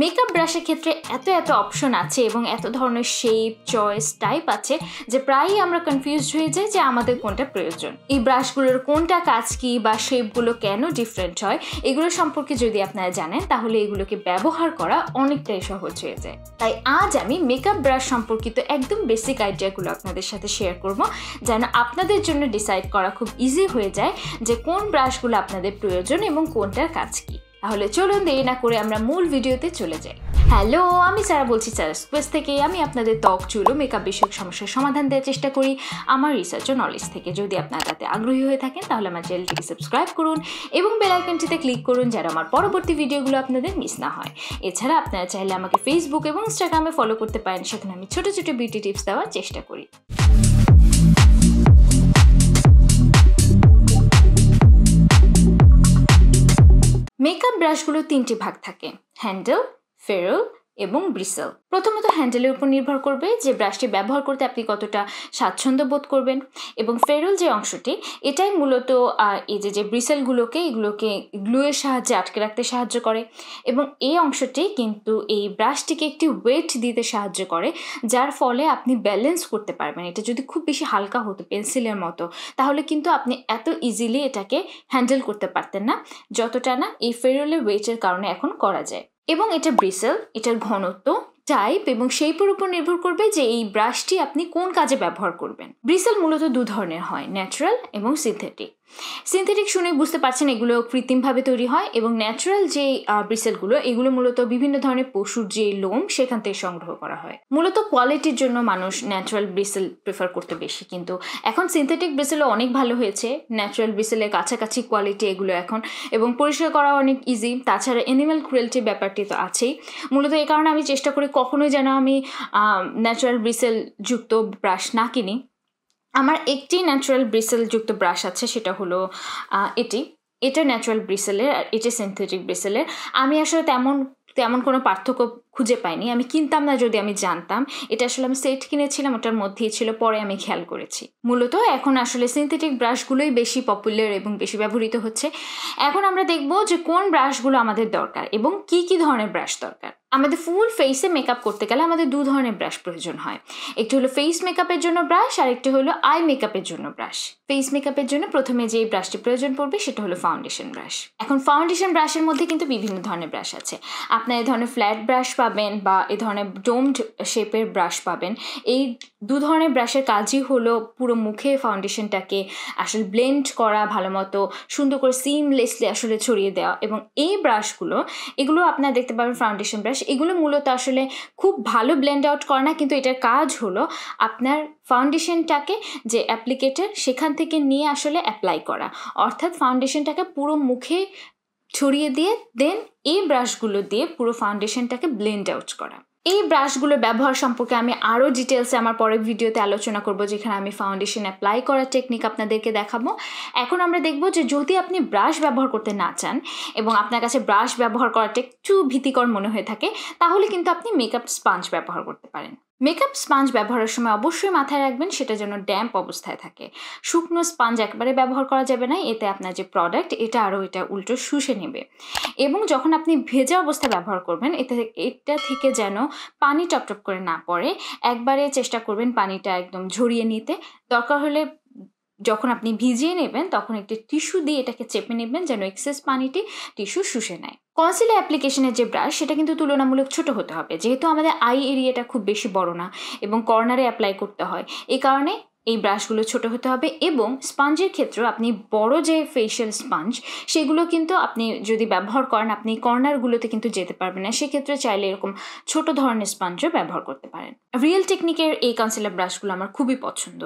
makeup ব্রাশের ক্ষেত্রে এত এত অপশন আছে এবং এত ধরনের শেপ চয়েস টাইপ আছে যে প্রায়ই আমরা কনফিউজ হয়ে যাই যে আমাদের কোনটা প্রয়োজন এই ব্রাশগুলোর কোনটা কাজ কি বা শেপগুলো কেন ডিফারেন্ট হয় এগুলো সম্পর্কে যদি আপনারা জানেন তাহলে এগুলোকে ব্যবহার করা অনেকটাই সহজ হয়ে যায় তাই আজ আমি মেকআপ ব্রাশ সম্পর্কিত একদম বেসিক আইডিয়াগুলো আপনাদের সাথে শেয়ার করব যেন আপনাদের জন্য ডিসাইড করা খুব ইজি হয়ে যায় যে কোন ব্রাশগুলো আপনাদের প্রয়োজন এবং কোনটার কাজ কি তাহলে চলুন দেরি না করে আমরা মূল ভিডিওতে চলে যাই হ্যালো আমি সারা বলছি সারা স্পেস থেকে আমি আপনাদের ত্বক চুল ও মেকআপ বিষয়ক সমস্যার সমাধান দেওয়ার চেষ্টা করি আমার রিসার্চ ও নলেজ থেকে যদি আপনারা তাতে আগ্রহী হয়ে থাকেন তাহলে আমার চ্যানেলটিকে সাবস্ক্রাইব করুন এবং বেল আইকনটিতে ক্লিক করুন যেন আমার পরবর্তী ভিডিওগুলো আপনাদের মিস না হয় এছাড়া আপনারা চাইলে আমাকে ফেসবুক এবং ইনস্টাগ্রামে ফলো করতে পারেন সেখানে আমি ছোটো ছোটো বিউটি টিপস দেওয়ার চেষ্টা করি ব্রাশগুলোর তিনটি ভাগ থাকে হ্যান্ডেল ফেরল এবং ব্রিসেল প্রথমত হ্যান্ডেলের উপর নির্ভর করবে যে ব্রাশটি ব্যবহার করতে আপনি কতটা স্বাচ্ছন্দ্য বোধ করবেন এবং ফেরল যে অংশটি এটাই মূলত এই যে যে ব্রিসেলগুলোকে এগুলোকে গ্লুয়ের সাহায্যে আটকে রাখতে সাহায্য করে এবং এই অংশটি কিন্তু এই ব্রাশটিকে একটি ওয়েট দিতে সাহায্য করে যার ফলে আপনি ব্যালেন্স করতে পারবেন এটা যদি খুব বেশি হালকা হতো পেন্সিলের মতো তাহলে কিন্তু আপনি এত ইজিলি এটাকে হ্যান্ডেল করতে পারতেন না যতটা না এই ফেরলের ওয়েটের কারণে এখন করা যায় এবং এটা ব্রিসেল এটার ঘনত্ব টাইপ এবং শেপের উপর নির্ভর করবে যে এই ব্রাশটি আপনি কোন কাজে ব্যবহার করবেন ব্রিসেল মূলত দু ধরনের হয় ন্যাচারাল এবং সিনথেটিক সিনথেটিক শুনে বুঝতে পারছেন এগুলো কৃত্রিমভাবে তৈরি হয় এবং ন্যাচারাল যে ব্রিসেলগুলো এগুলো মূলত বিভিন্ন ধরনের পশুর যে লোম সেখান থেকে সংগ্রহ করা হয় মূলত কোয়ালিটির জন্য মানুষ ন্যাচারাল ব্রিসেল প্রেফার করতে বেশি কিন্তু এখন সিনথেটিক ব্রিসেলও অনেক ভালো হয়েছে ন্যাচারাল ব্রিসেলের কাছাকাছি কোয়ালিটি এগুলো এখন এবং পরিষ্কার করা অনেক ইজি তাছাড়া এনিম্যাল ক্রুয়েলটির ব্যাপারটি তো আছেই মূলত এই কারণে আমি চেষ্টা করি কখনোই যেন আমি ন্যাচারাল ব্রিসেল যুক্ত ব্রাশ না কিনি আমার একটি ন্যাচারাল ব্রিসেলযুক্ত ব্রাশ আছে সেটা হলো এটি এটা ন্যাচারাল ব্রিসেলের আর এটি সিনথেটিক ব্রিসেলের আমি আসলে তেমন তেমন কোনো পার্থক্য খুঁজে পাইনি আমি কিনতাম না যদি আমি জানতাম এটা আসলে আমি সেট কিনেছিলাম ওটার মধ্যেই ছিল পরে আমি খেয়াল করেছি মূলত এখন আসলে সিনথেটিক ব্রাশগুলোই বেশি পপুলার এবং বেশি ব্যবহৃত হচ্ছে এখন আমরা দেখব যে কোন ব্রাশগুলো আমাদের দরকার এবং কি কি ধরনের ব্রাশ দরকার আমাদের ফুল ফেসে মেকআপ করতে গেলে আমাদের দু ধরনের ব্রাশ প্রয়োজন হয় একটি হলো ফেস মেকআপের জন্য ব্রাশ আর একটি হলো আই মেকআপের জন্য ব্রাশ ফেস মেকআপের জন্য প্রথমে যে ব্রাশটি প্রয়োজন পড়বে সেটা হলো ফাউন্ডেশন ব্রাশ এখন ফাউন্ডেশন ব্রাশের মধ্যে কিন্তু বিভিন্ন ধরনের ব্রাশ আছে আপনার এই ধরনের ফ্ল্যাট ব্রাশ বা পাবেন বা এ ধরনের ডোমড শেপের ব্রাশ পাবেন এই দু ধরনের ব্রাশের কাজই হলো পুরো মুখে ফাউন্ডেশনটাকে আসলে ব্লেন্ড করা ভালো মতো সুন্দর করে সিমলেসলি আসলে ছড়িয়ে দেওয়া এবং এই ব্রাশগুলো এগুলো আপনারা দেখতে পাবেন ফাউন্ডেশন ব্রাশ এগুলো মূলত আসলে খুব ভালো ব্লেন্ড আউট করে না কিন্তু এটার কাজ হলো আপনার ফাউন্ডেশনটাকে যে অ্যাপ্লিকেটার সেখান থেকে নিয়ে আসলে অ্যাপ্লাই করা অর্থাৎ ফাউন্ডেশনটাকে পুরো মুখে ছড়িয়ে দিয়ে দেন এই ব্রাশগুলো দিয়ে পুরো ফাউন্ডেশনটাকে ব্লেন্ড আউট করা এই ব্রাশগুলোর ব্যবহার সম্পর্কে আমি আরও ডিটেলসে আমার পরের ভিডিওতে আলোচনা করব যেখানে আমি ফাউন্ডেশন অ্যাপ্লাই করার টেকনিক আপনাদেরকে দেখাবো এখন আমরা দেখব যে যদি আপনি ব্রাশ ব্যবহার করতে না চান এবং আপনার কাছে ব্রাশ ব্যবহার করাটা একটু ভীতিকর মনে হয়ে থাকে তাহলে কিন্তু আপনি মেকআপ স্পাঞ্জ ব্যবহার করতে পারেন মেকআপ স্পাঞ্জ ব্যবহারের সময় অবশ্যই মাথায় রাখবেন সেটা যেন ড্যাম্প অবস্থায় থাকে শুকনো স্পাঞ্জ একবারে ব্যবহার করা যাবে না এতে আপনার যে প্রোডাক্ট এটা আরও এটা উল্টো শুষে নেবে এবং যখন আপনি ভেজা অবস্থা ব্যবহার করবেন এতে এটা থেকে যেন পানি টপটপ করে না পড়ে একবারে চেষ্টা করবেন পানিটা একদম ঝরিয়ে নিতে দরকার হলে যখন আপনি ভিজিয়ে নেবেন তখন একটি টিস্যু দিয়ে এটাকে চেপে নেবেন যেন এক্সেস পানিটি টিস্যু শুষে নেয় কনসিলার অ্যাপ্লিকেশনের যে ব্রাশ সেটা কিন্তু তুলনামূলক ছোট হতে হবে যেহেতু আমাদের আই এরিয়াটা খুব বেশি বড় না এবং কর্নারে অ্যাপ্লাই করতে হয় এই কারণে এই ব্রাশগুলো ছোট হতে হবে এবং স্পাঞ্জের ক্ষেত্রেও আপনি বড় যে ফেশিয়াল স্পাঞ্জ সেগুলো কিন্তু আপনি যদি ব্যবহার করেন আপনি কর্নারগুলোতে কিন্তু যেতে পারবেন না সেক্ষেত্রে চাইলে এরকম ছোট ধরনের স্পাঞ্জও ব্যবহার করতে পারেন রিয়েল টেকনিকের এই কাউন্সিলার ব্রাশগুলো আমার খুবই পছন্দ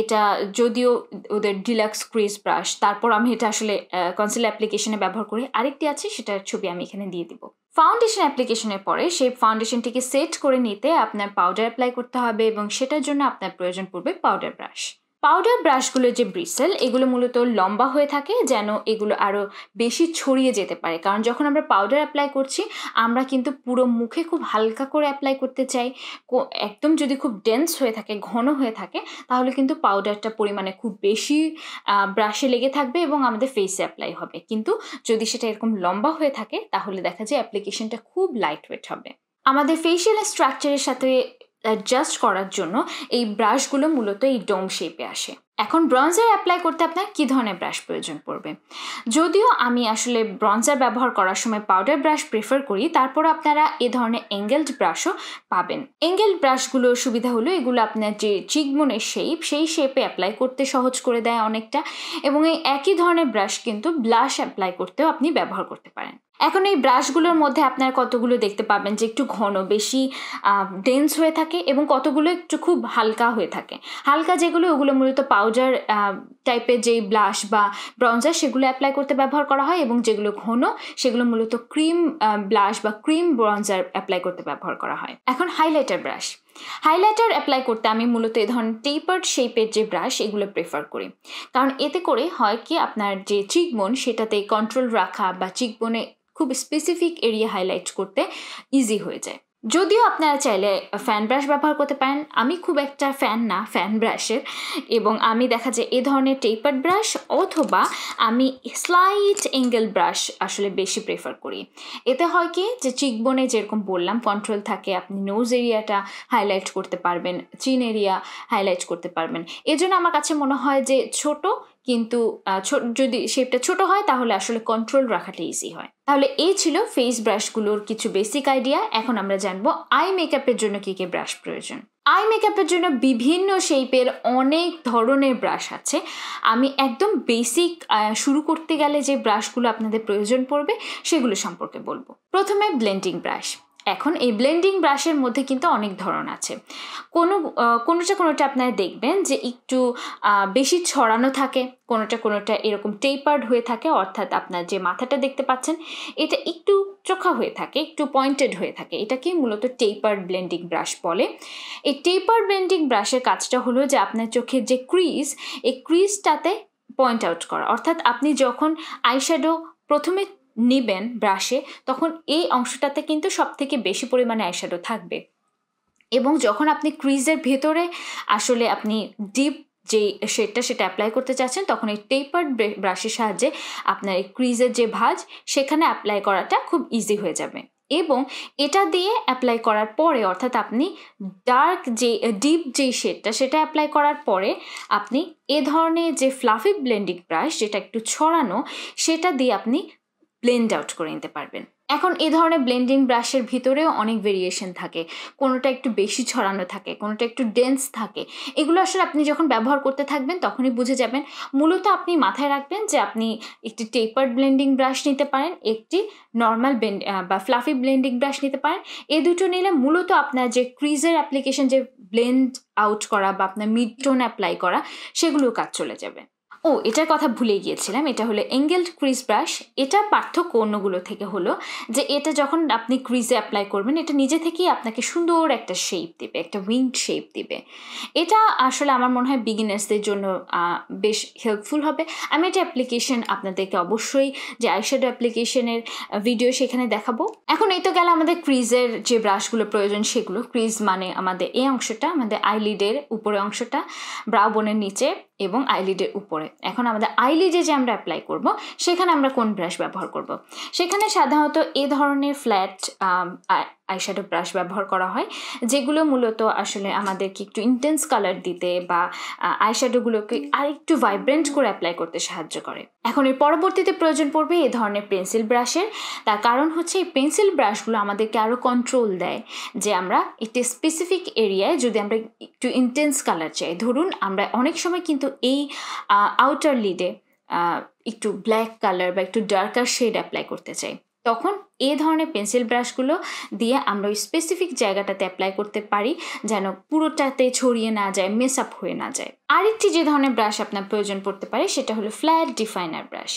এটা যদিও ওদের ডিলাক্স ক্রিজ ব্রাশ তারপর আমি এটা আসলে কাউন্সিলার অ্যাপ্লিকেশনে ব্যবহার করি আরেকটি আছে সেটার ছবি আমি এখানে দিয়ে দিব ফাউন্ডেশন অ্যাপ্লিকেশনের পরে সেই ফাউন্ডেশনটিকে সেট করে নিতে আপনার পাউডার অ্যাপ্লাই করতে হবে এবং সেটার জন্য আপনার প্রয়োজন পড়বে পাউডার ব্রাশ পাউডার ব্রাশগুলো যে ব্রিসেল এগুলো মূলত লম্বা হয়ে থাকে যেন এগুলো আরও বেশি ছড়িয়ে যেতে পারে কারণ যখন আমরা পাউডার অ্যাপ্লাই করছি আমরা কিন্তু পুরো মুখে খুব হালকা করে অ্যাপ্লাই করতে চাই একদম যদি খুব ডেন্স হয়ে থাকে ঘন হয়ে থাকে তাহলে কিন্তু পাউডারটা পরিমাণে খুব বেশি ব্রাশে লেগে থাকবে এবং আমাদের ফেসে অ্যাপ্লাই হবে কিন্তু যদি সেটা এরকম লম্বা হয়ে থাকে তাহলে দেখা যায় অ্যাপ্লিকেশনটা খুব লাইট ওয়েট হবে আমাদের ফেসিয়াল স্ট্রাকচারের সাথে অ্যাডজাস্ট করার জন্য এই ব্রাশগুলো মূলত এই ডোম শেপে আসে এখন ব্রঞ্জার অ্যাপ্লাই করতে আপনার কী ধরনের ব্রাশ প্রয়োজন পড়বে যদিও আমি আসলে ব্রঞ্জার ব্যবহার করার সময় পাউডার ব্রাশ প্রেফার করি তারপর আপনারা এ ধরনের এঙ্গেলড ব্রাশও পাবেন এঙ্গেলড ব্রাশগুলোর সুবিধা হলো এগুলো আপনার যে চিকমনের শেপ সেই শেপে অ্যাপ্লাই করতে সহজ করে দেয় অনেকটা এবং এই একই ধরনের ব্রাশ কিন্তু ব্লাশ অ্যাপ্লাই করতেও আপনি ব্যবহার করতে পারেন এখন এই ব্রাশগুলোর মধ্যে আপনার কতগুলো দেখতে পাবেন যে একটু ঘন বেশি ডেন্স হয়ে থাকে এবং কতগুলো একটু খুব হালকা হয়ে থাকে হালকা যেগুলো ওগুলো মূলত পাউডার টাইপের যেই ব্লাশ বা ব্রঞ্জার সেগুলো অ্যাপ্লাই করতে ব্যবহার করা হয় এবং যেগুলো ঘন সেগুলো মূলত ক্রিম ব্লাশ বা ক্রিম ব্রঞ্জার অ্যাপ্লাই করতে ব্যবহার করা হয় এখন হাইলাইটার ব্রাশ হাইলাইটার অ্যাপ্লাই করতে আমি মূলত এই ধরনের টেপার্ড শেপের যে ব্রাশ এগুলো প্রেফার করি কারণ এতে করে হয় কি আপনার যে চিকবোন সেটাতে কন্ট্রোল রাখা বা চিকবোনে খুব স্পেসিফিক এরিয়া হাইলাইট করতে ইজি হয়ে যায় যদিও আপনারা চাইলে ফ্যান ব্রাশ ব্যবহার করতে পারেন আমি খুব একটা ফ্যান না ফ্যান ব্রাশের এবং আমি দেখা যায় এ ধরনের টেপার ব্রাশ অথবা আমি স্লাইট এঙ্গেল ব্রাশ আসলে বেশি প্রেফার করি এতে হয় কি যে চিকবোনে যেরকম বললাম কন্ট্রোল থাকে আপনি নোজ এরিয়াটা হাইলাইট করতে পারবেন চিন এরিয়া হাইলাইট করতে পারবেন এজন্য আমার কাছে মনে হয় যে ছোট কিন্তু যদি শেপটা ছোট হয় তাহলে আসলে কন্ট্রোল রাখাটা ইজি হয় তাহলে এই ছিল ফেস ব্রাশগুলোর কিছু বেসিক আইডিয়া এখন আমরা জানবো আই মেকআপের জন্য কী কী ব্রাশ প্রয়োজন আই মেকআপের জন্য বিভিন্ন শেপের অনেক ধরনের ব্রাশ আছে আমি একদম বেসিক শুরু করতে গেলে যে ব্রাশগুলো আপনাদের প্রয়োজন পড়বে সেগুলো সম্পর্কে বলবো প্রথমে ব্লেন্ডিং ব্রাশ এখন এই ব্লেন্ডিং ব্রাশের মধ্যে কিন্তু অনেক ধরন আছে কোনো কোনোটা কোনোটা আপনারা দেখবেন যে একটু বেশি ছড়ানো থাকে কোনোটা কোনোটা এরকম টেপার্ড হয়ে থাকে অর্থাৎ আপনার যে মাথাটা দেখতে পাচ্ছেন এটা একটু চোখা হয়ে থাকে একটু পয়েন্টেড হয়ে থাকে এটাকে মূলত টেপার্ড ব্লেন্ডিং ব্রাশ বলে এই টেপার্ড ব্লেন্ডিং ব্রাশের কাজটা হলো যে আপনার চোখের যে ক্রিজ এই ক্রিজটাতে পয়েন্ট আউট করা অর্থাৎ আপনি যখন আইশ্যাডো প্রথমে নেবেন ব্রাশে তখন এই অংশটাতে কিন্তু সব থেকে বেশি পরিমাণে আইশ্যাডো থাকবে এবং যখন আপনি ক্রিজের ভেতরে আসলে আপনি ডিপ যে শেডটা সেটা অ্যাপ্লাই করতে চাচ্ছেন তখন এই টেপার ব্রাশের সাহায্যে আপনার এই ক্রিজের যে ভাজ সেখানে অ্যাপ্লাই করাটা খুব ইজি হয়ে যাবে এবং এটা দিয়ে অ্যাপ্লাই করার পরে অর্থাৎ আপনি ডার্ক যে ডিপ যে শেডটা সেটা অ্যাপ্লাই করার পরে আপনি এ ধরনের যে ফ্লাফি ব্লেন্ডিং ব্রাশ যেটা একটু ছড়ানো সেটা দিয়ে আপনি ব্লেন্ড আউট করে নিতে পারবেন এখন এ ধরনের ব্লেন্ডিং ব্রাশের ভিতরেও অনেক ভেরিয়েশন থাকে কোনোটা একটু বেশি ছড়ানো থাকে কোনোটা একটু ডেন্স থাকে এগুলো আসলে আপনি যখন ব্যবহার করতে থাকবেন তখনই বুঝে যাবেন মূলত আপনি মাথায় রাখবেন যে আপনি একটি টেপার ব্লেন্ডিং ব্রাশ নিতে পারেন একটি নর্মাল ব্লেন্ড বা ফ্লাফি ব্লেন্ডিং ব্রাশ নিতে পারেন এ দুটো নিলে মূলত আপনার যে ক্রিজের অ্যাপ্লিকেশন যে ব্লেন্ড আউট করা বা আপনার মিড টোন অ্যাপ্লাই করা সেগুলো কাজ চলে যাবে ও এটার কথা ভুলে গিয়েছিলাম এটা হলো এঙ্গেলড ক্রিজ ব্রাশ এটা পার্থক্য অন্যগুলো থেকে হলো যে এটা যখন আপনি ক্রিজে অ্যাপ্লাই করবেন এটা নিজে থেকেই আপনাকে সুন্দর একটা শেপ দেবে একটা উইংড শেপ দেবে এটা আসলে আমার মনে হয় বিগিনার্সদের জন্য বেশ হেল্পফুল হবে আমি এটা অ্যাপ্লিকেশন আপনাদেরকে অবশ্যই যে আইশ্যাডো অ্যাপ্লিকেশনের ভিডিও সেখানে দেখাবো এখন এই তো গেল আমাদের ক্রিজের যে ব্রাশগুলো প্রয়োজন সেগুলো ক্রিজ মানে আমাদের এই অংশটা আমাদের আইলিডের উপরে অংশটা ব্রাউবনের নিচে এবং আইলিডের উপরে এখন আমাদের আইলিডে যে আমরা অ্যাপ্লাই করব সেখানে আমরা কোন ব্রাশ ব্যবহার করব সেখানে সাধারণত এ ধরনের ফ্ল্যাট আইশ্যাডো ব্রাশ ব্যবহার করা হয় যেগুলো মূলত আসলে আমাদেরকে একটু ইন্টেন্স কালার দিতে বা আইশ্যাডোগুলোকে আরেকটু ভাইব্রেন্ট করে অ্যাপ্লাই করতে সাহায্য করে এখন এর পরবর্তীতে প্রয়োজন পড়বে এ ধরনের পেন্সিল ব্রাশের তার কারণ হচ্ছে এই পেন্সিল ব্রাশগুলো আমাদেরকে আরও কন্ট্রোল দেয় যে আমরা একটি স্পেসিফিক এরিয়ায় যদি আমরা একটু ইন্টেন্স কালার চাই ধরুন আমরা অনেক সময় কিন্তু এই আউটার লিডে একটু ব্ল্যাক কালার বা একটু ডার্কার শেড অ্যাপ্লাই করতে চাই তখন এ ধরনের পেন্সিল ব্রাশগুলো দিয়ে আমরা ওই স্পেসিফিক জায়গাটাতে অ্যাপ্লাই করতে পারি যেন পুরোটাতে ছড়িয়ে না যায় মেস আপ হয়ে না যায় আরেকটি যে ধরনের ব্রাশ আপনার প্রয়োজন পড়তে পারে সেটা হলো ফ্ল্যাট ডিফাইনার ব্রাশ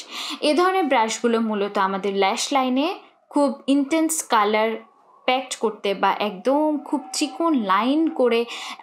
এ ধরনের ব্রাশগুলো মূলত আমাদের ল্যাশ লাইনে খুব ইন্টেন্স কালার প্যাক্ট করতে বা একদম খুব চিকন লাইন করে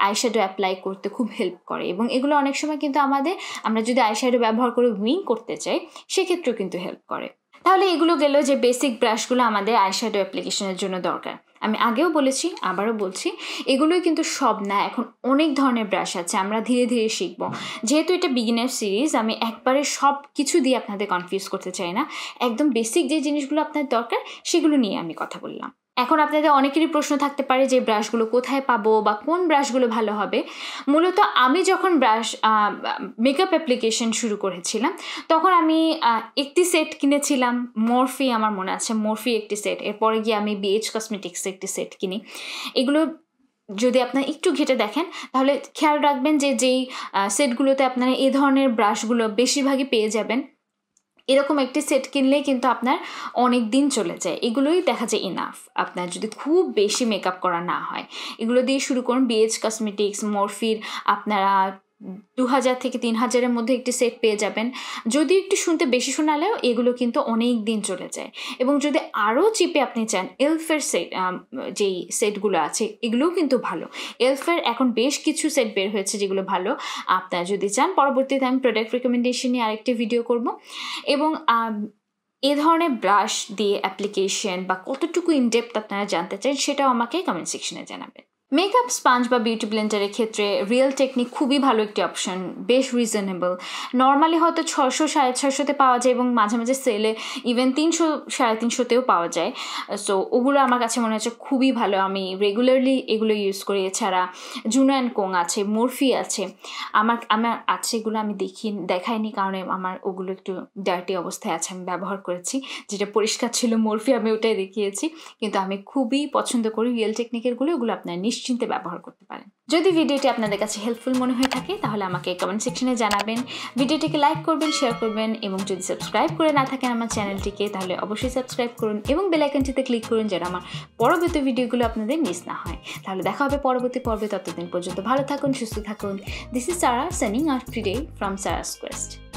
আইশ্যাডো অ্যাপ্লাই করতে খুব হেল্প করে এবং এগুলো অনেক সময় কিন্তু আমাদের আমরা যদি আইশ্যাডো ব্যবহার করে উইং করতে চাই সেক্ষেত্রেও কিন্তু হেল্প করে তাহলে এগুলো গেল যে বেসিক ব্রাশগুলো আমাদের আইশ্যাডো অ্যাপ্লিকেশনের জন্য দরকার আমি আগেও বলেছি আবারও বলছি এগুলোই কিন্তু সব না এখন অনেক ধরনের ব্রাশ আছে আমরা ধীরে ধীরে শিখব যেহেতু এটা বিগিনার সিরিজ আমি একবারে সব কিছু দিয়ে আপনাদের কনফিউজ করতে চাই না একদম বেসিক যে জিনিসগুলো আপনার দরকার সেগুলো নিয়ে আমি কথা বললাম এখন আপনাদের অনেকেরই প্রশ্ন থাকতে পারে যে ব্রাশগুলো কোথায় পাবো বা কোন ব্রাশগুলো ভালো হবে মূলত আমি যখন ব্রাশ মেকআপ অ্যাপ্লিকেশন শুরু করেছিলাম তখন আমি একটি সেট কিনেছিলাম মরফি আমার মনে আছে মরফি একটি সেট এরপরে গিয়ে আমি বিএইচ কসমেটিক্স একটি সেট কিনি এগুলো যদি আপনারা একটু ঘেটে দেখেন তাহলে খেয়াল রাখবেন যে যেই সেটগুলোতে আপনারা এ ধরনের ব্রাশগুলো বেশিরভাগই পেয়ে যাবেন এরকম একটি সেট কিনলেই কিন্তু আপনার অনেক দিন চলে যায় এগুলোই দেখা যায় ইনাফ আপনার যদি খুব বেশি মেকআপ করা না হয় এগুলো দিয়ে শুরু করুন বিএচ কসমেটিক্স মরফির আপনারা দু হাজার থেকে তিন হাজারের মধ্যে একটি সেট পেয়ে যাবেন যদি একটু শুনতে বেশি শোনালেও এগুলো কিন্তু অনেক দিন চলে যায় এবং যদি আরও চিপে আপনি চান এলফের সেট যেই সেটগুলো আছে এগুলোও কিন্তু ভালো এলফের এখন বেশ কিছু সেট বের হয়েছে যেগুলো ভালো আপনারা যদি চান পরবর্তীতে আমি প্রোডাক্ট রেকমেন্ডেশন নিয়ে আরেকটি ভিডিও করব এবং এ ধরনের ব্রাশ দিয়ে অ্যাপ্লিকেশন বা কতটুকু ইনডেপথ আপনারা জানতে চান সেটাও আমাকে কমেন্ট সেকশনে জানাবেন মেকআপ স্পাঞ্জ বা বিউটি ব্লেন্ডারের ক্ষেত্রে রিয়েল টেকনিক খুবই ভালো একটি অপশন বেশ রিজনেবল নর্মালি হয়তো ছশো সাড়ে ছশোতে পাওয়া যায় এবং মাঝে মাঝে সেলে ইভেন তিনশো সাড়ে তিনশোতেও পাওয়া যায় সো ওগুলো আমার কাছে মনে হচ্ছে খুবই ভালো আমি রেগুলারলি এগুলো ইউজ করি এছাড়া জুনো অ্যান্ড কোং আছে মরফি আছে আমার আমার আছে এগুলো আমি দেখি দেখাইনি কারণে আমার ওগুলো একটু ডার্টি অবস্থায় আছে আমি ব্যবহার করেছি যেটা পরিষ্কার ছিল মরফি আমি ওটাই দেখিয়েছি কিন্তু আমি খুবই পছন্দ করি রিয়েল টেকনিকেরগুলো ওগুলো আপনার নিশ্চয়ই নিশ্চিন্তে ব্যবহার করতে পারেন যদি ভিডিওটি আপনাদের কাছে হেল্পফুল মনে হয়ে থাকে তাহলে আমাকে কমেন্ট সেকশনে জানাবেন ভিডিওটিকে লাইক করবেন শেয়ার করবেন এবং যদি সাবস্ক্রাইব করে না থাকেন আমার চ্যানেলটিকে তাহলে অবশ্যই সাবস্ক্রাইব করুন এবং বেলাইকনটিতে ক্লিক করুন যেন আমার পরবর্তী ভিডিওগুলো আপনাদের মিস না হয় তাহলে দেখা হবে পরবর্তী পর্বে ততদিন পর্যন্ত ভালো থাকুন সুস্থ থাকুন দিস ইজ সারা সানিং আর টুডে ফ্রম সারাস কোয়েস্ট